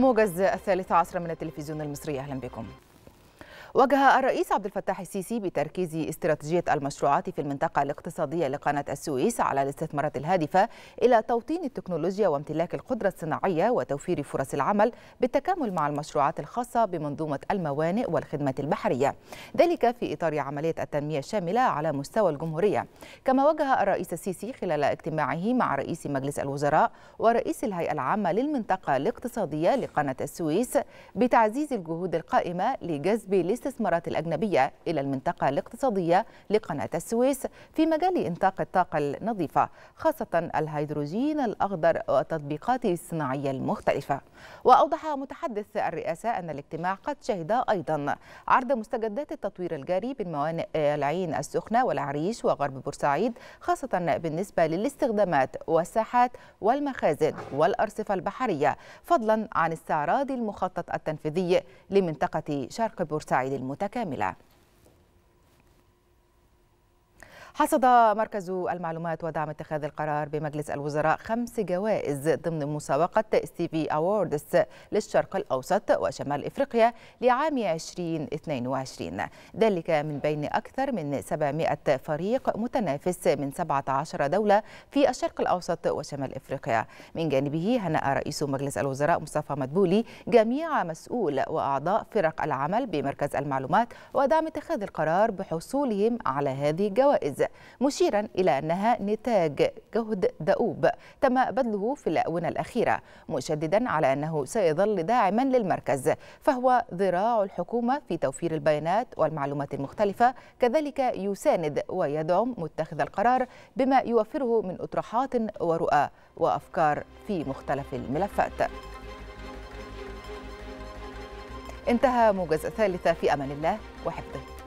موجز الثالثة عشر من التلفزيون المصري أهلا بكم وجه الرئيس عبد الفتاح السيسي بتركيز استراتيجية المشروعات في المنطقة الاقتصادية لقناة السويس على الاستثمارات الهادفة إلى توطين التكنولوجيا وامتلاك القدرة الصناعية وتوفير فرص العمل بالتكامل مع المشروعات الخاصة بمنظومة الموانئ والخدمات البحرية ذلك في إطار عملية التنمية الشاملة على مستوى الجمهورية كما وجه الرئيس السيسي خلال اجتماعه مع رئيس مجلس الوزراء ورئيس الهيئة العامة للمنطقة الاقتصادية لقناة السويس بتعزيز الجهود القائمة لجذب الاستثمارات الأجنبية إلى المنطقة الاقتصادية لقناة السويس في مجال إنتاج الطاقة النظيفة خاصة الهيدروجين الأخضر والتطبيقات الصناعية المختلفة وأوضح متحدث الرئاسة أن الاجتماع قد شهد أيضا عرض مستجدات التطوير الجاري بالموانئ العين السخنة والعريش وغرب بورسعيد خاصة بالنسبة للاستخدامات والساحات والمخازن والأرصفة البحرية فضلا عن استعراض المخطط التنفيذي لمنطقة شرق بورسعيد المواعيد المتكامله حصد مركز المعلومات ودعم اتخاذ القرار بمجلس الوزراء خمس جوائز ضمن مسابقة ستيفي أوردس للشرق الأوسط وشمال إفريقيا لعام 2022 ذلك من بين أكثر من 700 فريق متنافس من 17 دولة في الشرق الأوسط وشمال إفريقيا من جانبه هنأ رئيس مجلس الوزراء مصطفى مدبولي جميع مسؤول وأعضاء فرق العمل بمركز المعلومات ودعم اتخاذ القرار بحصولهم على هذه الجوائز مشيرا إلى أنها نتاج جهد دؤوب تم بذله في الآونة الأخيرة مشددا على أنه سيظل داعما للمركز فهو ذراع الحكومة في توفير البيانات والمعلومات المختلفة كذلك يساند ويدعم متخذ القرار بما يوفره من أطروحات ورؤى وأفكار في مختلف الملفات انتهى موجز الثالثة في أمان الله وحفظه